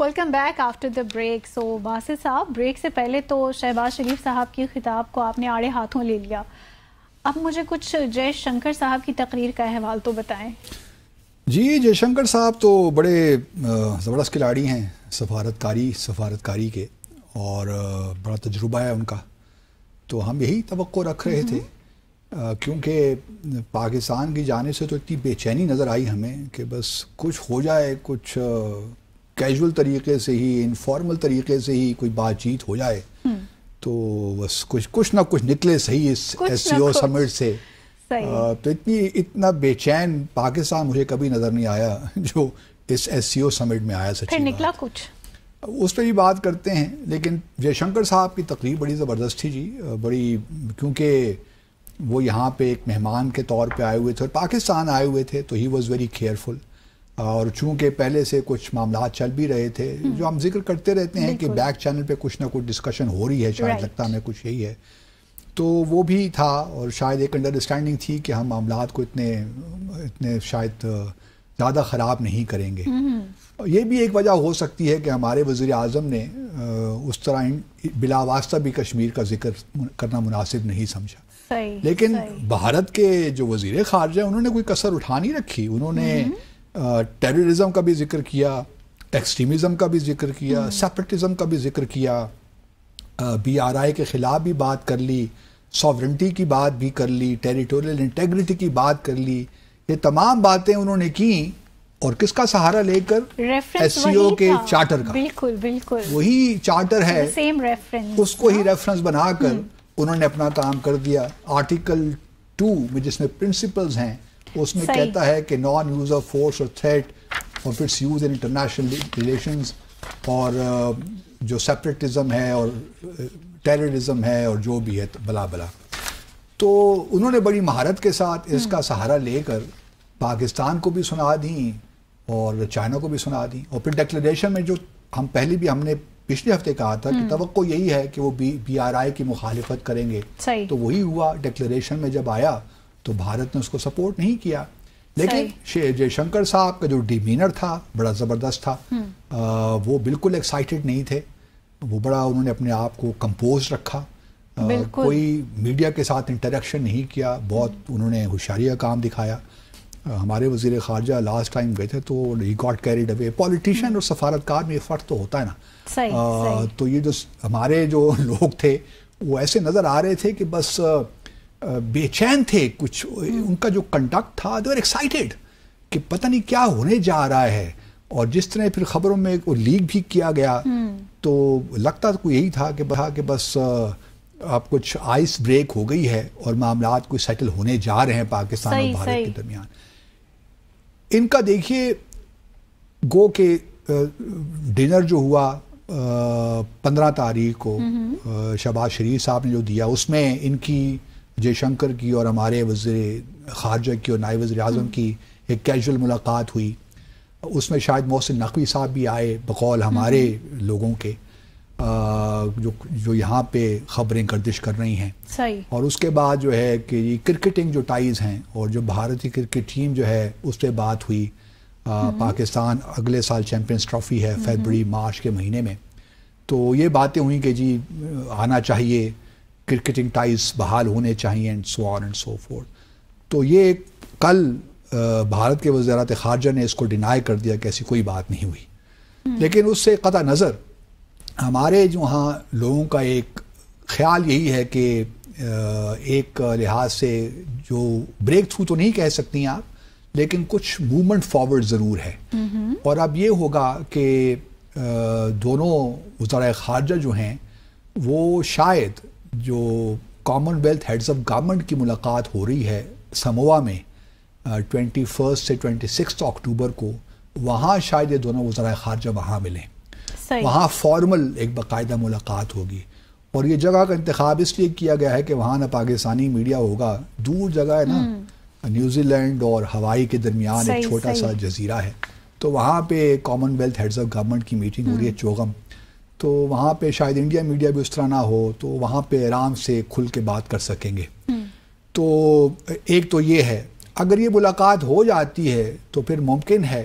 Welcome back after the break so Basir Sahab break से पहले तो शहबाज शरीफ साहब की खिताब को आपने आड़े हाथों ले लिया अब मुझे कुछ जय शंकर साहब की तकरीर का अहवाल तो बताएं जी जय शंकर साहब तो बड़े ज़बरदस्त खिलाड़ी हैं सफारतकारी सफारतकारी के और बड़ा तजुर्बा है उनका तो हम यही तो रख रहे थे हम्म। क्योंकि पाकिस्तान की जाने से तो इतनी बेचैनी नज़र आई हमें कि बस कुछ हो जाए कुछ कैजुअल तरीके से ही इनफॉर्मल तरीके से ही कोई बातचीत हो जाए हम्म। तो बस कुछ कुछ ना कुछ निकले सही इस एस सी ओ समिट से आ, तो इतनी इतना बेचैन पाकिस्तान मुझे कभी नज़र नहीं आया जो इस एस सी ओ समिट में आया सच निकला कुछ उस पर भी बात करते हैं लेकिन जयशंकर साहब की तकरीर बड़ी ज़बरदस्त थी जी बड़ी क्योंकि वो यहाँ पे एक मेहमान के तौर पे आए हुए थे और पाकिस्तान आए हुए थे तो ही वॉज़ वेरी केयरफुल और चूंकि पहले से कुछ मामला चल भी रहे थे हम्म। जो हम जिक्र करते रहते हैं कि बैक चैनल पे कुछ ना कुछ डिस्कशन हो रही है शायद लगता में कुछ यही है तो वो भी था और शायद एक अंडरस्टैंडिंग थी कि हम मामला को इतने इतने शायद ज़्यादा ख़राब नहीं करेंगे हम्म, हम्म। ये भी एक वजह हो सकती है कि हमारे वज़ी अजम ने उस तरह बिलावास्ता भी कश्मीर का जिक्र करना मुनासिब नहीं समझा लेकिन भारत के जो वजीर खारजा हैं उन्होंने कोई कसर उठा नहीं रखी उन्होंने टेररिज्म का भी जिक्र किया एक्सट्रीमिज़म का भी जिक्र किया सेपरेटिज्म हम्म। का भी जिक्र किया बी आर आई के ख़िलाफ़ भी बात कर ली सॉवरेंटी की बात भी कर ली टेरिटोरियल इंटेग्रिटी की बात कर ली ये तमाम बातें उन्होंने की और किसका सहारा लेकर एस के चार्टर का बिल्कुल बिल्कुल वही चार्टर है सेम रेफरेंस उसको ही रेफरेंस हाँ। बनाकर हम्म। उन्होंने अपना काम कर दिया आर्टिकल टू में जिसमें प्रिंसिपल्स हैं उसमें कहता है कि नॉन यूज़ ऑफ फोर्स और थ्रेट और its use in international relations और जो सेपरेटिज्म है और टेररिज्म uh, है और जो भी है तो बला बला तो उन्होंने बड़ी महारत के साथ हम्म। इसका सहारा लेकर पाकिस्तान को भी सुना दी और चाइना को भी सुना दी और फिर डिक्लेरेशन में जो हम पहले भी हमने पिछले हफ्ते कहा था कि तो यही है कि वो बी बी आर आई की मुखालफत करेंगे तो वही हुआ डिक्लेरेशन में जब आया तो भारत ने उसको सपोर्ट नहीं किया लेकिन जयशंकर साहब का जो डिमीनर था बड़ा ज़बरदस्त था आ, हम्म। वो बिल्कुल एक्साइटेड नहीं थे वो बड़ा उन्होंने अपने आप को कंपोज रखा आ, कोई मीडिया के साथ इंटरेक्शन नहीं किया बहुत हम्म। उन्होंने होशियारिया काम दिखाया आ, हमारे वजीर खारजा लास्ट टाइम गए थे तो he got carried away politician और सफारतकार में फ़र्क तो होता है ना सही, सही। तो ये जो हमारे जो लोग थे वो ऐसे नज़र आ रहे थे कि बस बेचैन थे कुछ उनका जो कंडक्ट था दे एक्साइटेड कि पता नहीं क्या होने जा रहा है और जिस तरह फिर खबरों में वो लीक भी किया गया हम्म। तो लगता तो यही था कि बता कि बस आप कुछ आइस ब्रेक हो गई है और मामला कोई सेटल होने जा रहे हैं पाकिस्तान और भारत के दरमियान इनका देखिए गो के डिनर जो हुआ पंद्रह तारीख को हम्म। शहबाज शरीफ साहब ने जो दिया उसमें इनकी जयशंकर की और हमारे वजीर खारजा की और नायब वजी अजम हम्म। की एक कैजुअल मुलाकात हुई उसमें शायद मोहसिन नकवी साहब भी आए बकौल हमारे हम्म, हम्म। लोगों के आ, जो जो यहाँ पे ख़बरें गर्दिश कर रही हैं सही और उसके बाद जो है कि ये क्रिकेटिंग जो टाइज़ हैं और जो भारतीय क्रिकेट टीम जो है उस पर बात हुई आ, पाकिस्तान अगले साल चैम्पियंस ट्रॉफी है फेबरी मार्च के महीने में तो ये बातें हुई कि जी आना चाहिए क्रिकेटिंग टाइज बहाल होने चाहिए and so on and so forth तो ये कल भारत के वजारत खारजा ने इसको डिनाई कर दिया कि ऐसी कोई बात नहीं हुई हम्म। लेकिन उससे क़दा नज़र हमारे हाँ लोगों का एक ख्याल यही है कि एक लिहाज से जो ब्रेक थ्रू तो नहीं कह सकती आप लेकिन कुछ मूवमेंट फॉरवर्ड ज़रूर है हम्म। और अब ये होगा कि दोनों वजार खारजा जो हैं वो शायद जो कॉमनवेल्थ हेड्स ऑफ गवर्नमेंट की मुलाकात हो रही है समोवा में ट्वेंटी फर्स्ट से ट्वेंटी सिक्स अक्टूबर को वहाँ शायद ये दोनों वजरा खारजा वहाँ मिलें वहाँ फॉर्मल एक बाकायदा मुलाकात होगी और ये जगह का इंतखब इसलिए किया गया है कि वहाँ ना पाकिस्तानी मीडिया होगा दूर जगह है ना न्यूजीलैंड हम्म। और हवाई के दरमियान एक छोटा सा जजीरा है तो वहाँ पे कॉमनवेल्थ हेड्स ऑफ गवर्नमेंट की मीटिंग हो रही है हम्म। चोगम तो वहाँ पे शायद इंडिया मीडिया भी उस तरह ना हो तो वहाँ पे आराम से खुल के बात कर सकेंगे हम्म। तो एक तो ये है अगर ये मुलाकात हो जाती है तो फिर मुमकिन है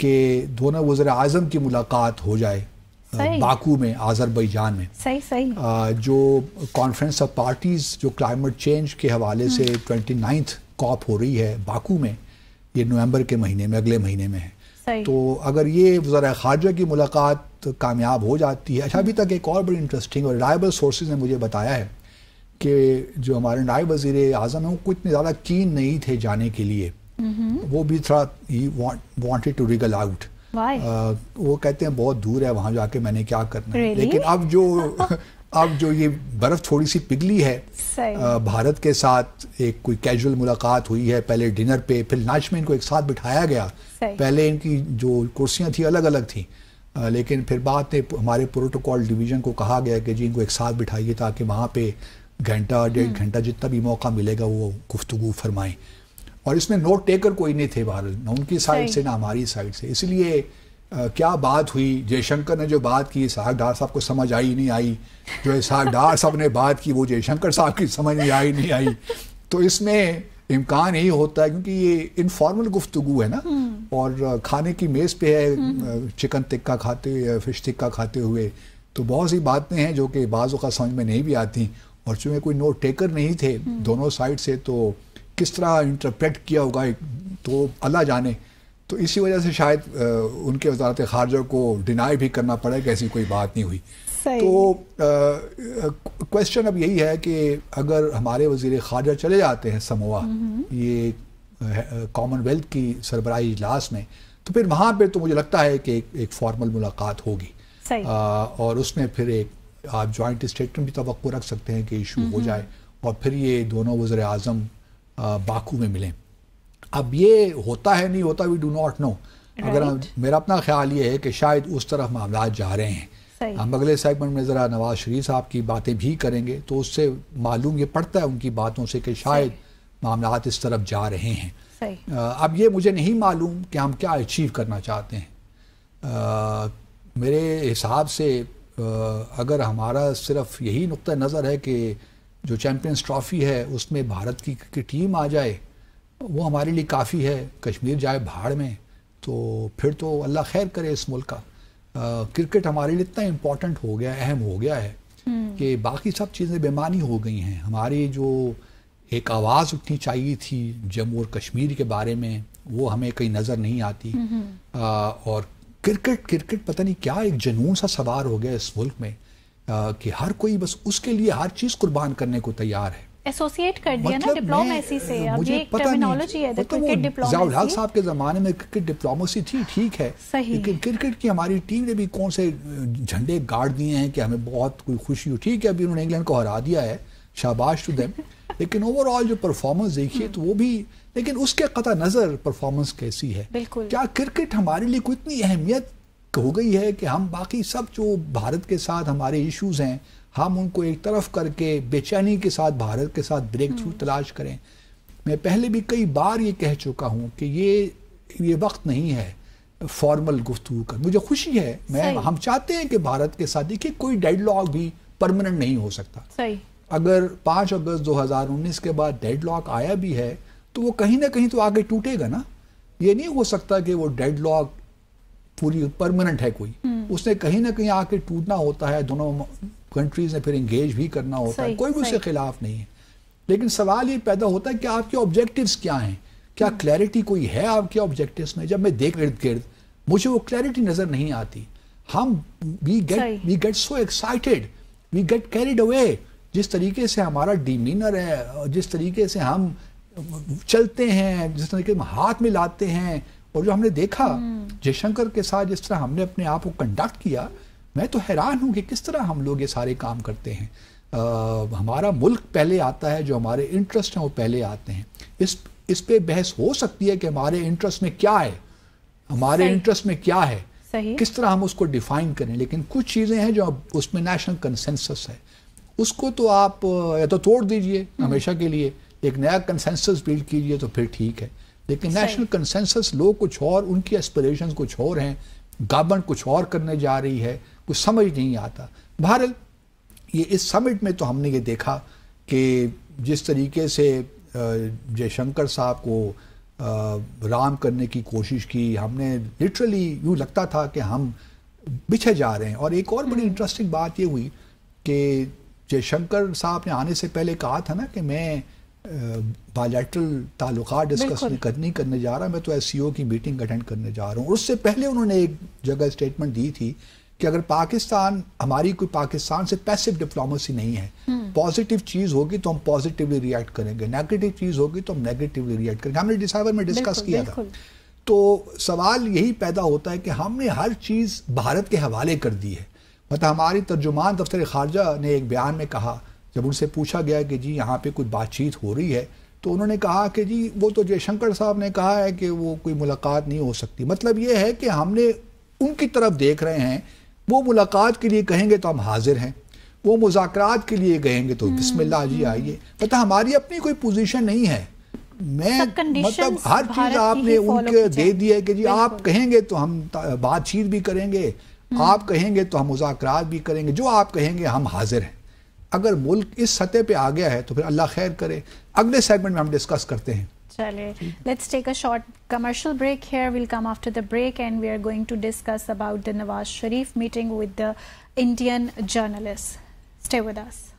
कि दोनों वजर अजम की मुलाकात हो जाए बाकू में आज़रबैजान में सही सही आ, जो कॉन्फ्रेंस ऑफ पार्टीज़ जो क्लाइमेट चेंज के हवाले हम्म। से ट्वेंटी नाइन्थ कॉप हो रही है बाकू में ये नवंबर के महीने में अगले महीने में है तो अगर ये वजरा ख़ारजा की मुलाकात तो कामयाब हो जाती है अच्छा अभी तक एक और बड़ी इंटरेस्टिंग और रिलायबल सोर्सेज ने मुझे बताया है कि जो हमारे नायब वजीर अजम हैं वो कुछ ज़्यादा कीन नहीं थे जाने के लिए वो भी थोड़ा ही टू रिगल आउट वो कहते हैं बहुत दूर है वहाँ जाके मैंने क्या करना really? लेकिन अब जो अब जो ये बर्फ थोड़ी सी पिघली है भारत के साथ एक कोई कैजुअल मुलाकात हुई है पहले डिनर पे फिर लंच में इनको एक साथ बिठाया गया पहले इनकी जो कुर्सियाँ थी अलग अलग थी लेकिन फिर बाद में हमारे प्रोटोकॉल डिवीज़न को कहा गया कि जी इनको एक साथ बिठाइए ताकि वहाँ पे घंटा डेढ़ हम्म। घंटा जितना भी मौका मिलेगा वो गुफ्तु फरमाएं और इसमें नोट टेकर कोई नहीं थे भारत ना उनकी साइड से ना हमारी साइड से इसलिए क्या बात हुई जयशंकर ने जो बात की साहब डार साहब को समझ आई नहीं आई जो साहब डार साहब ने बात की वो जयशंकर साहब की समझ नहीं आई नहीं आई तो इसमें इम्कान यही होता है क्योंकि ये इनफॉर्मल गुफ्तु है ना हम्म। और खाने की मेज़ पे है चिकन हम्म। टिक्का खाते हुए फिश टिक्का खाते हुए तो बहुत सी बातें हैं जो कि बाज़ों का समझ में नहीं भी आती और चूँकि कोई नोट टेकर नहीं थे हम्म। दोनों साइड से तो किस तरह इंटरप्रेट किया होगा तो अल्लाह जाने तो इसी वजह से शायद उनके वजारत खारजा को डिनाई भी करना पड़ेगा ऐसी कोई बात नहीं हुई तो क्वेश्चन अब यही है कि अगर हमारे वजीर खारजा चले जाते हैं समोआ ये कॉमनवेल्थ की सरबराही इजलास में तो फिर वहाँ पर तो मुझे लगता है कि एक, एक फॉर्मल मुलाकात होगी और उसमें फिर एक आप जॉइंट स्टेटमेंट भी तो रख सकते हैं कि इशू हो जाए और फिर ये दोनों वजर अजम बाकू में मिलें अब ये होता है नहीं होता वी डू नॉट नो अगर मेरा अपना ख्याल ये है कि शायद उस तरफ मामला जा रहे हैं हम अगले सेगमेंट में ज़रा नवाज शरीफ साहब की बातें भी करेंगे तो उससे मालूम ये पड़ता है उनकी बातों से कि शायद मामला इस तरफ जा रहे हैं अब ये मुझे नहीं मालूम कि हम क्या अचीव करना चाहते हैं आ, मेरे हिसाब से आ, अगर हमारा सिर्फ यही नुक़ नज़र है कि जो चैम्पियंस ट्रॉफ़ी है उसमें भारत की, की टीम आ जाए वो हमारे लिए काफ़ी है कश्मीर जाए भाड़ में तो फिर तो अल्लाह खैर करे इस मुल्क का क्रिकेट हमारे लिए इतना इम्पोर्टेंट हो गया अहम हो गया है हम्म। कि बाकी सब चीज़ें बेमानी हो गई हैं हमारी जो एक आवाज़ उठनी चाहिए थी जम्मू और कश्मीर के बारे में वो हमें कहीं नज़र नहीं आती आ, हम्म। और क्रिकेट क्रिकेट पता नहीं क्या एक जनून सा सवार हो गया इस मुल्क में आ, कि हर कोई बस उसके लिए हर चीज़ कुर्बान करने को तैयार है एसोसिएट कर दिया मतलब ना डिप्लोमेसी से अब ये टर्मिनोलॉजी है क्रिकेट डिप्लोमेसी तो साहब के जमाने में क्रिकेट डिप्लोमेसी थी ठीक है सही क्रिकेट की हमारी टीम ने भी कौन से झंडे गाड़ दिए हैं कि हमें बहुत कोई खुशी हो ठीक है अभी उन्होंने इंग्लैंड को हरा दिया है शाबाश टू देम लेकिन ओवरऑल जो परफॉर्मेंस देखिए तो वो भी लेकिन उसके कता नज़र परफॉर्मेंस कैसी है क्या क्रिकेट हमारे लिए कोई इतनी अहमियत हो गई है कि हम बाकी सब जो भारत के साथ हमारे इश्यूज हैं हम उनको एक तरफ करके बेचैनी के साथ भारत के साथ ब्रेक थ्रू हम्म। तलाश करें मैं पहले भी कई बार ये कह चुका हूँ कि ये ये वक्त नहीं है फॉर्मल गुफ्तु कर मुझे खुशी है मैं हम चाहते हैं कि भारत के साथ देखिए कोई डेडलॉक भी परमानेंट नहीं हो सकता सही अगर पाँच अगस्त 2019 के बाद डेडलॉक आया भी है तो वो कहीं ना कहीं तो आगे टूटेगा ना ये नहीं हो सकता कि वो डेडलॉक पूरी परमानेंट है कोई हम्म। उसने कहीं ना कहीं आके टूटना होता है दोनों कंट्रीज ने फिर इंगेज भी करना होता है कोई भी उसके खिलाफ नहीं है लेकिन सवाल ये पैदा होता है कि आपके ऑब्जेक्टिव्स क्या हैं क्या क्लैरिटी हम्म। कोई है आपके ऑब्जेक्टिव्स में जब मैं देख इर्द गिर्द मुझे वो क्लैरिटी नजर नहीं आती हम we get we get so excited we get carried away जिस तरीके से हमारा डिमीनर है जिस तरीके से हम चलते हैं जिस तरीके हम हाथ में लाते हैं और जो हमने देखा हम्म। जयशंकर के साथ जिस तरह हमने अपने आप को कंडक्ट किया मैं तो हैरान हूँ कि किस तरह हम लोग ये सारे काम करते हैं आ, हमारा मुल्क पहले आता है जो हमारे इंटरेस्ट हैं वो पहले आते हैं इस इस पे बहस हो सकती है कि हमारे इंटरेस्ट में क्या है हमारे इंटरेस्ट में क्या है सही। किस तरह हम उसको डिफाइन करें लेकिन कुछ चीज़ें हैं जो उसमें नेशनल कंसेंसस है उसको तो आप या तो तोड़ दीजिए हम्म। हमेशा के लिए एक नया कंसेंसस बिल्ड कीजिए तो फिर ठीक है लेकिन नेशनल कंसेंसस लोग कुछ और उनकी एस्परेशन कुछ और हैं गवर्नमेंट कुछ और करने जा रही है कुछ समझ नहीं आता भारत ये इस समिट में तो हमने ये देखा कि जिस तरीके से जयशंकर साहब को राम करने की कोशिश की हमने लिटरली यूँ लगता था कि हम बिछे जा रहे हैं और एक और बड़ी इंटरेस्टिंग हम्म। बात ये हुई कि जयशंकर साहब ने आने से पहले कहा था ना कि मैं बायोलैट्रल ताल्लुक डिस्कस नहीं करने, करने जा रहा मैं तो एस की मीटिंग अटेंड करने जा रहा हूँ उससे पहले उन्होंने एक जगह स्टेटमेंट दी थी कि अगर पाकिस्तान हमारी कोई पाकिस्तान से पैसिव डिप्लोमेसी नहीं है पॉजिटिव हम्म। चीज होगी तो हम पॉजिटिवली रिएक्ट करेंगे नेगेटिव चीज होगी तो हम नेगेटिवली रिएक्ट करेंगे हमने डिसाइवर में डिस्कस किया था तो सवाल यही पैदा होता है कि हमने हर चीज भारत के हवाले कर दी है मतलब हमारी तर्जुमान दफ्तर खारजा ने एक बयान में कहा जब उनसे पूछा गया कि जी यहाँ पे कुछ बातचीत हो रही है तो उन्होंने कहा कि जी वो तो जयशंकर साहब ने कहा है कि वो कोई मुलाकात नहीं हो सकती मतलब ये है कि हमने उनकी तरफ देख रहे हैं वो मुलाकात के लिए कहेंगे तो हम हाजिर हैं वो मुजाकरात के लिए कहेंगे तो हम्म। बिस्मिल्लाह जी आइए पता हमारी अपनी कोई पोजीशन नहीं है मैं मतलब हर चीज आपने उनके दे दी है कि जी आप कहेंगे तो हम बातचीत भी करेंगे हम्म। आप कहेंगे तो हम मुजाकरात भी करेंगे जो आप कहेंगे हम हाजिर हैं अगर मुल्क इस सतह पे आ गया है तो फिर अल्लाह खैर करे अगले सेगमेंट में हम डिस्कस करते हैं Chale. Let's take a short commercial break here. We'll come after the break and we are going to discuss about the Nawaz Sharif meeting with the Indian journalists. Stay with us.